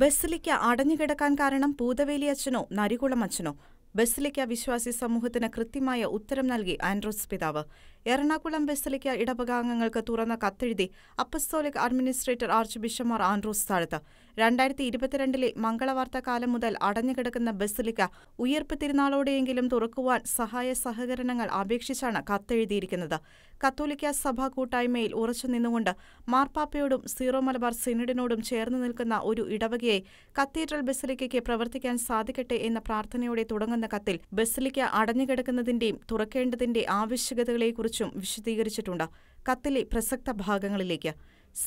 basilica അടഞ്ഞുകിടക്കാൻ കാരണം പൂതവേലി അച്ഛനോ നരികുളം അച്ഛനോ ബസിലിക്ക വിശ്വാസി സമൂഹത്തിന് കൃത്യമായ ഉത്തരം നൽകി ആൻഡ്രോസ് പിതാവ് എറണാകുളം ബെസലിക്ക ഇടവകാംഗങ്ങൾക്ക് തുറന്ന കത്തെഴുതി apostolic administrator arch bishop Mar Andrews സ്ഥലത്ത് രണ്ടായിരത്തി ഇരുപത്തിരണ്ടിലെ മംഗളവാർത്ത കാലം മുതൽ അടഞ്ഞുകിടക്കുന്ന ബെസലിക്ക ഉയർപ്പ് തിരുനാളോടെയെങ്കിലും തുറക്കുവാൻ സഹായ സഹകരണങ്ങൾ അപേക്ഷിച്ചാണ് കത്തെഴുതിയിരിക്കുന്നത് കത്തോലിക്ക സഭാ കൂട്ടായ്മയിൽ ഉറച്ചു നിന്നുകൊണ്ട് മാർപ്പാപ്പയോടും സീറോ മലബാർ സിനഡിനോടും ചേർന്ന് നിൽക്കുന്ന ഒരു ഇടവകയെ കത്തീഡ്രൽ ബെസലിക്കയ്ക്ക് പ്രവർത്തിക്കാൻ സാധിക്കട്ടെ എന്ന പ്രാർത്ഥനയോടെ തുടങ്ങുന്ന കത്തിൽ ബെസലിക്ക അടഞ്ഞുകിടക്കുന്നതിന്റെയും തുറക്കേണ്ടതിന്റെ ആവശ്യകതകളെക്കുറിച്ച് കുറിച്ചും വിശദീകരിച്ചിട്ടുണ്ട് കത്തിലെ പ്രസക്ത ഭാഗങ്ങളിലേക്ക്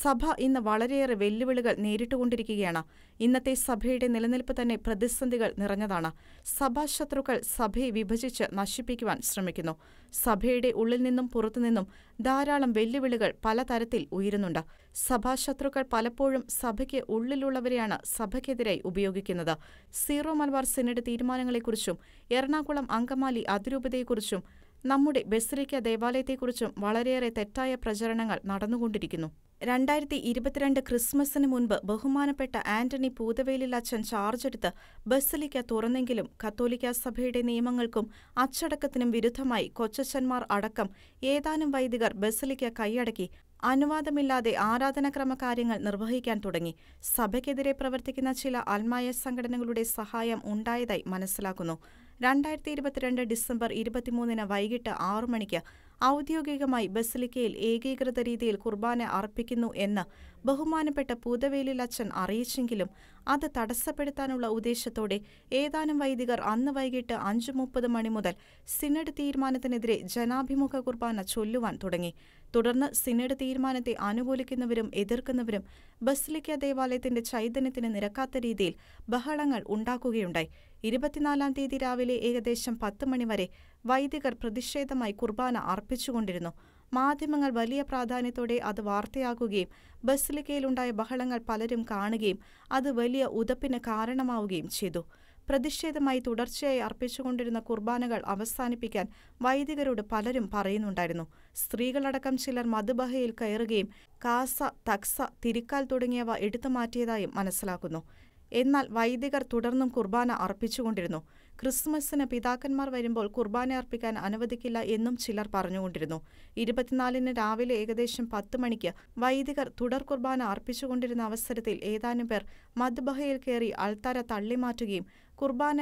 സഭ ഇന്ന് വളരെയേറെ വെല്ലുവിളികൾ നേരിട്ടുകൊണ്ടിരിക്കുകയാണ് ഇന്നത്തെ സഭയുടെ നിലനിൽപ്പ് തന്നെ പ്രതിസന്ധികൾ നിറഞ്ഞതാണ് സഭാശത്രുക്കൾ സഭയെ വിഭജിച്ച് നശിപ്പിക്കുവാൻ ശ്രമിക്കുന്നു സഭയുടെ ഉള്ളിൽ നിന്നും പുറത്തുനിന്നും ധാരാളം വെല്ലുവിളികൾ പലതരത്തിൽ ഉയരുന്നുണ്ട് സഭാശത്രുക്കൾ പലപ്പോഴും സഭയ്ക്ക് ഉള്ളിലുള്ളവരെയാണ് സഭയ്ക്കെതിരായി ഉപയോഗിക്കുന്നത് സീറോ മലബാർ സിനഡ് തീരുമാനങ്ങളെക്കുറിച്ചും എറണാകുളം അങ്കമാലി അതിരൂപതയെക്കുറിച്ചും നമ്മുടെ ബസ്രിക്ക ദേവാലയത്തെക്കുറിച്ചും വളരെയേറെ തെറ്റായ പ്രചരണങ്ങൾ നടന്നുകൊണ്ടിരിക്കുന്നു രണ്ടായിരത്തി ഇരുപത്തിരണ്ട് ക്രിസ്മസിന് മുൻപ് ബഹുമാനപ്പെട്ട ആന്റണി പൂതവേലിൽ അച്ഛൻ ചാർജെടുത്ത് ബസലിക്ക തുറന്നെങ്കിലും കത്തോലിക്ക സഭയുടെ നിയമങ്ങൾക്കും അച്ചടക്കത്തിനും വിരുദ്ധമായി കൊച്ചച്ഛന്മാർ അടക്കം ഏതാനും വൈദികർ ബസലിക്ക കൈയടക്കി അനുവാദമില്ലാതെ ആരാധനാക്രമ കാര്യങ്ങൾ നിർവഹിക്കാൻ തുടങ്ങി സഭയ്ക്കെതിരെ പ്രവർത്തിക്കുന്ന ചില അൽമായ സംഘടനകളുടെ സഹായം ഉണ്ടായതായി മനസ്സിലാക്കുന്നു രണ്ടായിരത്തി ഇരുപത്തിരണ്ട് ഡിസംബർ ഇരുപത്തിമൂന്നിന് വൈകിട്ട് ആറു മണിക്ക് ഔദ്യോഗികമായി ബസലിക്കയിൽ ഏകീകൃത രീതിയിൽ കുർബാന അർപ്പിക്കുന്നു എന്ന് ബഹുമാനപ്പെട്ട പൂതവേലിൽ അച്ഛൻ അറിയിച്ചെങ്കിലും അത് തടസ്സപ്പെടുത്താനുള്ള ഉദ്ദേശത്തോടെ ഏതാനും വൈദികർ അന്ന് വൈകിട്ട് അഞ്ചു മുപ്പത് മണി മുതൽ സിനഡ് തീരുമാനത്തിനെതിരെ ജനാഭിമുഖ കുർബാന ചൊല്ലുവാൻ തുടങ്ങി തുടർന്ന് സിനഡ് തീരുമാനത്തെ അനുകൂലിക്കുന്നവരും എതിർക്കുന്നവരും ബസ്ലിക്ക ദേവാലയത്തിന്റെ ചൈതന്യത്തിന് നിരക്കാത്ത രീതിയിൽ ബഹളങ്ങൾ ഉണ്ടാക്കുകയുണ്ടായി ഇരുപത്തിനാലാം തീയതി രാവിലെ ഏകദേശം പത്ത് മണിവരെ വൈദികർ പ്രതിഷേധമായി കുർബാന അർപ്പിച്ചു വർദ്ധിപ്പിച്ചുകൊണ്ടിരുന്നു മാധ്യമങ്ങൾ വലിയ പ്രാധാന്യത്തോടെ അത് വാർത്തയാക്കുകയും ബസ്ലിക്കയിലുണ്ടായ ബഹളങ്ങൾ പലരും കാണുകയും അത് വലിയ ഉതപ്പിന് കാരണമാവുകയും ചെയ്തു പ്രതിഷേധമായി തുടർച്ചയായി അർപ്പിച്ചുകൊണ്ടിരുന്ന കുർബാനകൾ അവസാനിപ്പിക്കാൻ വൈദികരോട് പലരും പറയുന്നുണ്ടായിരുന്നു സ്ത്രീകളടക്കം ചിലർ മധുബഹയിൽ കയറുകയും കാസ തക്സ തിരിക്കാൽ തുടങ്ങിയവ എടുത്തുമാറ്റിയതായും മനസ്സിലാക്കുന്നു എന്നാൽ വൈദികർ തുടർന്നും കുർബാന അർപ്പിച്ചുകൊണ്ടിരുന്നു ക്രിസ്മസിന് പിതാക്കന്മാർ വരുമ്പോൾ കുർബാന അർപ്പിക്കാൻ അനുവദിക്കില്ല എന്നും ചിലർ പറഞ്ഞുകൊണ്ടിരുന്നു ഇരുപത്തിനാലിന് രാവിലെ ഏകദേശം പത്ത് മണിക്ക് വൈദികർ തുടർ കുർബാന അർപ്പിച്ചുകൊണ്ടിരുന്ന അവസരത്തിൽ ഏതാനും പേർ മദ്ബഹയിൽ കയറി അൾത്തറ തള്ളിമാറ്റുകയും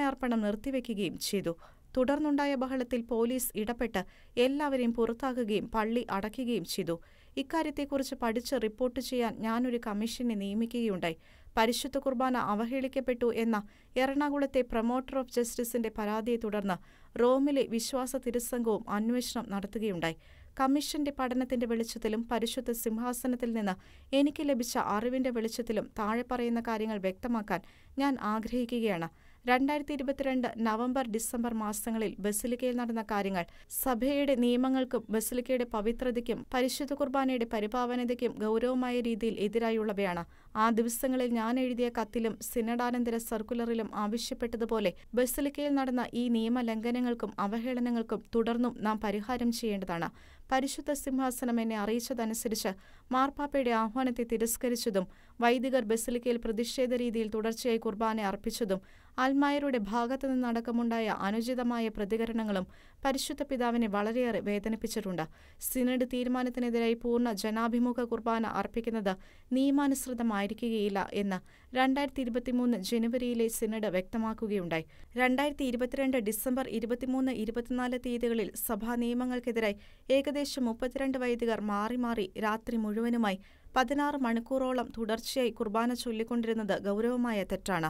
അർപ്പണം നിർത്തിവെക്കുകയും ചെയ്തു തുടർന്നുണ്ടായ ബഹളത്തിൽ പോലീസ് ഇടപെട്ട് എല്ലാവരെയും പുറത്താക്കുകയും പള്ളി അടയ്ക്കുകയും ചെയ്തു ഇക്കാര്യത്തെക്കുറിച്ച് പഠിച്ച് റിപ്പോർട്ട് ചെയ്യാൻ ഞാനൊരു കമ്മീഷനെ നിയമിക്കുകയുണ്ടായി പരിശുദ്ധ കുർബാന അവഹേളിക്കപ്പെട്ടു എന്ന എറണാകുളത്തെ പ്രൊമോട്ടർ ഓഫ് ജസ്റ്റിസിന്റെ പരാതിയെ തുടർന്ന് റോമിലെ വിശ്വാസ തിരുസംഘവും അന്വേഷണം നടത്തുകയുണ്ടായി കമ്മീഷന്റെ പഠനത്തിന്റെ വെളിച്ചത്തിലും പരിശുദ്ധ സിംഹാസനത്തിൽ നിന്ന് എനിക്ക് ലഭിച്ച അറിവിന്റെ വെളിച്ചത്തിലും താഴെ പറയുന്ന കാര്യങ്ങൾ വ്യക്തമാക്കാൻ ഞാൻ ആഗ്രഹിക്കുകയാണ് രണ്ടായിരത്തി ഇരുപത്തിരണ്ട് നവംബർ ഡിസംബർ മാസങ്ങളിൽ ബസിലിക്കയിൽ നടന്ന കാര്യങ്ങൾ സഭയുടെ നിയമങ്ങൾക്കും ബസിലിക്കയുടെ പവിത്രതയ്ക്കും പരിശുദ്ധ കുർബാനയുടെ പരിപാവനതയ്ക്കും ഗൗരവമായ രീതിയിൽ എതിരായുള്ളവയാണ് ആ ദിവസങ്ങളിൽ ഞാൻ എഴുതിയ കത്തിലും സിനഡാനന്തര സർക്കുലറിലും ആവശ്യപ്പെട്ടതുപോലെ ബസലിക്കയിൽ നടന്ന ഈ നിയമലംഘനങ്ങൾക്കും അവഹേളനങ്ങൾക്കും തുടർന്നും നാം പരിഹാരം ചെയ്യേണ്ടതാണ് പരിശുദ്ധ സിംഹാസനം എന്നെ അറിയിച്ചതനുസരിച്ച് മാർപ്പാപ്പയുടെ ആഹ്വാനത്തെ തിരസ്കരിച്ചതും വൈദികർ ബസലിക്കയിൽ പ്രതിഷേധ രീതിയിൽ തുടർച്ചയായി കുർബാന അർപ്പിച്ചതും അൽമായരുടെ ഭാഗത്തു നിന്നടക്കമുണ്ടായ അനുചിതമായ പ്രതികരണങ്ങളും പരിശുദ്ധ പിതാവിനെ വളരെയേറെ വേദനിപ്പിച്ചിട്ടുണ്ട് സിനഡ് തീരുമാനത്തിനെതിരായി പൂർണ്ണ ജനാഭിമുഖ കുർബാന അർപ്പിക്കുന്നത് നിയമാനുസൃതമായിരിക്കുകയില്ല എന്ന് രണ്ടായിരത്തി ഇരുപത്തിമൂന്ന് ജനുവരിയിലെ സിനഡ് വ്യക്തമാക്കുകയുണ്ടായി രണ്ടായിരത്തി ഇരുപത്തിരണ്ട് ഡിസംബർ ഇരുപത്തിമൂന്ന് ഇരുപത്തിനാല് തീയതികളിൽ സഭാ നിയമങ്ങൾക്കെതിരായി ഏകദേശം മുപ്പത്തിരണ്ട് വൈദികർ മാറി മാറി രാത്രി മുഴുവനുമായി പതിനാറ് മണിക്കൂറോളം തുടർച്ചയായി കുർബാന ചൊല്ലിക്കൊണ്ടിരുന്നത് ഗൗരവമായ തെറ്റാണ്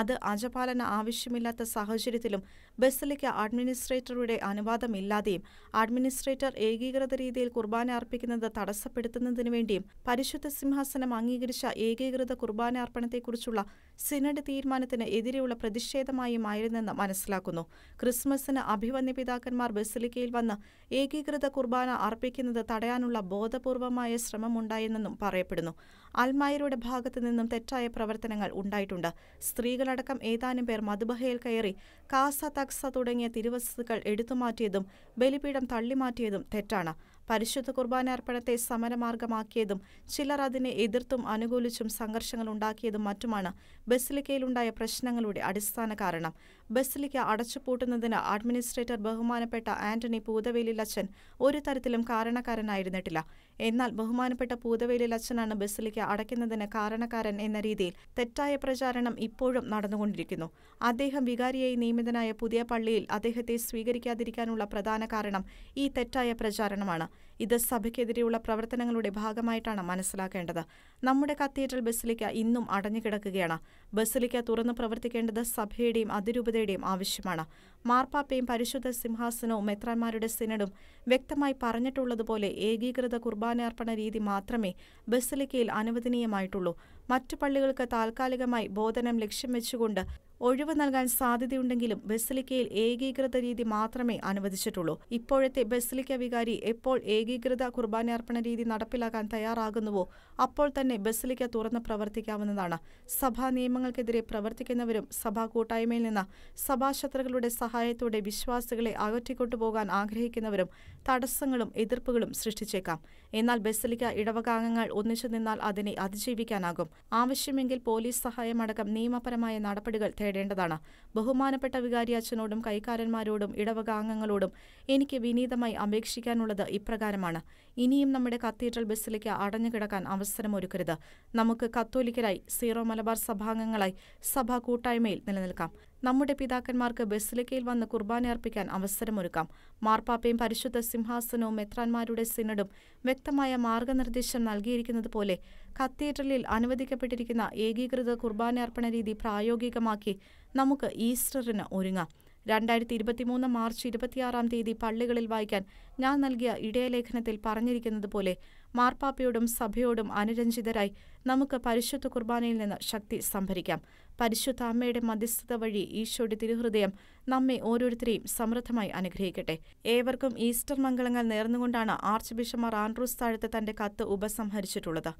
അത് അജപാലന ആവശ്യമില്ലാത്ത സാഹചര്യത്തിലും ബസലിക്ക അഡ്മിനിസ്ട്രേറ്ററുടെ അനുവാദമില്ലാതെയും അഡ്മിനിസ്ട്രേറ്റർ ഏകീകൃത രീതിയിൽ കുർബാന അർപ്പിക്കുന്നത് തടസ്സപ്പെടുത്തുന്നതിനു വേണ്ടിയും പരിശുദ്ധ സിംഹാസനം അംഗീകരിച്ച ഏകീകൃത കുർബാന അർപ്പണത്തെക്കുറിച്ചുള്ള സിനഡ് തീരുമാനത്തിന് എതിരെയുള്ള പ്രതിഷേധമായും ആയിരുന്നെന്ന് മനസ്സിലാക്കുന്നു ക്രിസ്മസിന് അഭിവന്യ പിതാക്കന്മാർ ബസലിക്കയിൽ വന്ന് ഏകീകൃത കുർബാന അർപ്പിക്കുന്നത് തടയാനുള്ള ബോധപൂർവമായ ശ്രമമുണ്ടായെന്നും പറയപ്പെടുന്നു അൽമായരുടെ ഭാഗത്തു നിന്നും തെറ്റായ പ്രവർത്തനങ്ങൾ ഉണ്ടായിട്ടുണ്ട് സ്ത്രീകൾ സ്ത്രീകളടക്കം ഏതാനും പേർ മധുബഹയിൽ കയറി കാസ തക്സ തുടങ്ങിയ തിരുവസ്തുക്കൾ എടുത്തുമാറ്റിയതും ബലിപീഠം തള്ളിമാറ്റിയതും തെറ്റാണ് പരിശുദ്ധ കുർബാനാർപ്പണത്തെ സമരമാർഗമാക്കിയതും ചിലർ അതിനെ എതിർത്തും അനുകൂലിച്ചും സംഘർഷങ്ങൾ ഉണ്ടാക്കിയതും മറ്റുമാണ് ബസിലിക്കയിലുണ്ടായ പ്രശ്നങ്ങളുടെ അടിസ്ഥാന കാരണം ബസിലിക്ക അടച്ചുപൂട്ടുന്നതിന് അഡ്മിനിസ്ട്രേറ്റർ ബഹുമാനപ്പെട്ട ആന്റണി ലച്ചൻ ഒരു തരത്തിലും കാരണക്കാരനായിരുന്നിട്ടില്ല എന്നാൽ ബഹുമാനപ്പെട്ട ലച്ചനാണ് ബസിലിക്ക അടയ്ക്കുന്നതിന് കാരണക്കാരൻ എന്ന രീതിയിൽ തെറ്റായ പ്രചാരണം ഇപ്പോഴും നടന്നുകൊണ്ടിരിക്കുന്നു അദ്ദേഹം വികാരിയായി നിയമിതനായ പുതിയ പള്ളിയിൽ അദ്ദേഹത്തെ സ്വീകരിക്കാതിരിക്കാനുള്ള പ്രധാന കാരണം ഈ തെറ്റായ പ്രചാരണമാണ് ഇത് സഭയ്ക്കെതിരെയുള്ള പ്രവർത്തനങ്ങളുടെ ഭാഗമായിട്ടാണ് മനസ്സിലാക്കേണ്ടത് നമ്മുടെ കത്തീഡ്രൽ ബസിലിക്ക ഇന്നും അടഞ്ഞുകിടക്കുകയാണ് ബസിലിക്ക തുറന്നു പ്രവർത്തിക്കേണ്ടത് സഭയുടെയും അതിരൂപതയുടെയും ആവശ്യമാണ് മാർപ്പാപ്പയും പരിശുദ്ധ സിംഹാസനവും മെത്രാന്മാരുടെ സിനഡും വ്യക്തമായി പറഞ്ഞിട്ടുള്ളതുപോലെ ഏകീകൃത കുർബാനാർപ്പണ രീതി മാത്രമേ ബസിലിക്കയിൽ അനുവദനീയമായിട്ടുള്ളൂ മറ്റു പള്ളികൾക്ക് താൽക്കാലികമായി ബോധനം ലക്ഷ്യം വെച്ചുകൊണ്ട് ഒഴിവ് നൽകാൻ സാധ്യതയുണ്ടെങ്കിലും ബസലിക്കയിൽ ഏകീകൃത രീതി മാത്രമേ അനുവദിച്ചിട്ടുള്ളൂ ഇപ്പോഴത്തെ ബസലിക്ക വികാരി എപ്പോൾ ഏകീകൃത കുർബാനയർപ്പണ രീതി നടപ്പിലാക്കാൻ തയ്യാറാകുന്നുവോ അപ്പോൾ തന്നെ ബസലിക്ക തുറന്ന് പ്രവർത്തിക്കാവുന്നതാണ് സഭാ നിയമങ്ങൾക്കെതിരെ പ്രവർത്തിക്കുന്നവരും സഭാ കൂട്ടായ്മയിൽ നിന്ന് സഭാശത്രുക്കളുടെ സഹായത്തോടെ വിശ്വാസികളെ അകറ്റിക്കൊണ്ടുപോകാൻ ആഗ്രഹിക്കുന്നവരും തടസ്സങ്ങളും എതിർപ്പുകളും സൃഷ്ടിച്ചേക്കാം എന്നാൽ ബസലിക്ക ഇടവകാംഗങ്ങൾ ഒന്നിച്ചു നിന്നാൽ അതിനെ അതിജീവിക്കാനാകും ആവശ്യമെങ്കിൽ പോലീസ് സഹായമടക്കം നിയമപരമായ നടപടികൾ തേടും നേടേണ്ടതാണ് ബഹുമാനപ്പെട്ട അച്ഛനോടും കൈക്കാരന്മാരോടും ഇടവക അംഗങ്ങളോടും എനിക്ക് വിനീതമായി അപേക്ഷിക്കാനുള്ളത് ഇപ്രകാരമാണ് ഇനിയും നമ്മുടെ കത്തീഡ്രൽ ബസിലേക്ക് അടഞ്ഞുകിടക്കാൻ അവസരമൊരുക്കരുത് നമുക്ക് കത്തോലിക്കരായി സീറോ മലബാർ സഭാംഗങ്ങളായി സഭാ കൂട്ടായ്മയിൽ നിലനിൽക്കാം നമ്മുടെ പിതാക്കന്മാർക്ക് ബസിലിക്കയിൽ വന്ന് കുർബാന അർപ്പിക്കാൻ അവസരമൊരുക്കാം മാർപ്പാപ്പയും പരിശുദ്ധ സിംഹാസനവും മെത്രാന്മാരുടെ സിനഡും വ്യക്തമായ മാർഗനിർദ്ദേശം നൽകിയിരിക്കുന്നത് പോലെ കത്തീഡ്രലിൽ അനുവദിക്കപ്പെട്ടിരിക്കുന്ന ഏകീകൃത കുർബാനയർപ്പണ രീതി പ്രായോഗികമാക്കി നമുക്ക് ഈസ്റ്ററിന് ഒരുങ്ങാം രണ്ടായിരത്തി ഇരുപത്തിമൂന്ന് മാർച്ച് ഇരുപത്തിയാറാം തീയതി പള്ളികളിൽ വായിക്കാൻ ഞാൻ നൽകിയ ഇടയലേഖനത്തിൽ പറഞ്ഞിരിക്കുന്നത് പോലെ മാർപ്പാപ്പയോടും സഭയോടും അനുരഞ്ജിതരായി നമുക്ക് പരിശുദ്ധ കുർബാനയിൽ നിന്ന് ശക്തി സംഭരിക്കാം പരിശുദ്ധ അമ്മയുടെ മധ്യസ്ഥത വഴി ഈശോയുടെ തിരുഹൃദയം നമ്മെ ഓരോരുത്തരെയും സമൃദ്ധമായി അനുഗ്രഹിക്കട്ടെ ഏവർക്കും ഈസ്റ്റർ മംഗളങ്ങൾ നേർന്നുകൊണ്ടാണ് ആർച്ച് ബിഷപ്പ് ആൻഡ്രൂസ് താഴത്ത് തന്റെ കത്ത് ഉപസംഹരിച്ചിട്ടുള്ളത്